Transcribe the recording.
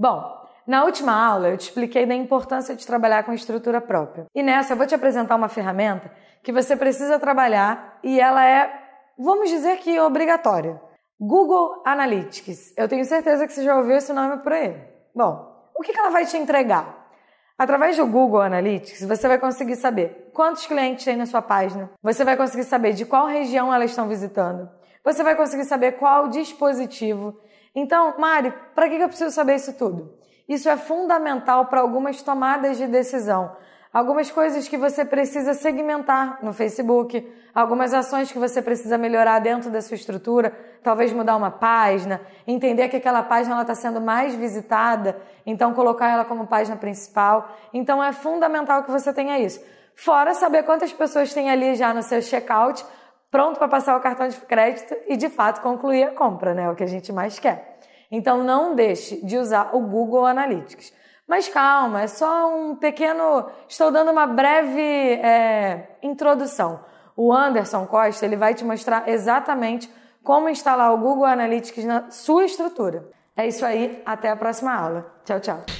Bom, na última aula eu te expliquei da importância de trabalhar com estrutura própria. E nessa eu vou te apresentar uma ferramenta que você precisa trabalhar e ela é, vamos dizer que obrigatória. Google Analytics. Eu tenho certeza que você já ouviu esse nome por aí. Bom, o que ela vai te entregar? Através do Google Analytics, você vai conseguir saber quantos clientes tem na sua página, você vai conseguir saber de qual região elas estão visitando, você vai conseguir saber qual dispositivo então, Mari, para que eu preciso saber isso tudo? Isso é fundamental para algumas tomadas de decisão. Algumas coisas que você precisa segmentar no Facebook, algumas ações que você precisa melhorar dentro da sua estrutura, talvez mudar uma página, entender que aquela página está sendo mais visitada, então colocar ela como página principal. Então é fundamental que você tenha isso. Fora saber quantas pessoas tem ali já no seu checkout pronto para passar o cartão de crédito e de fato concluir a compra, né? É o que a gente mais quer. Então não deixe de usar o Google Analytics. Mas calma, é só um pequeno. Estou dando uma breve é, introdução. O Anderson Costa ele vai te mostrar exatamente como instalar o Google Analytics na sua estrutura. É isso aí, até a próxima aula. Tchau, tchau.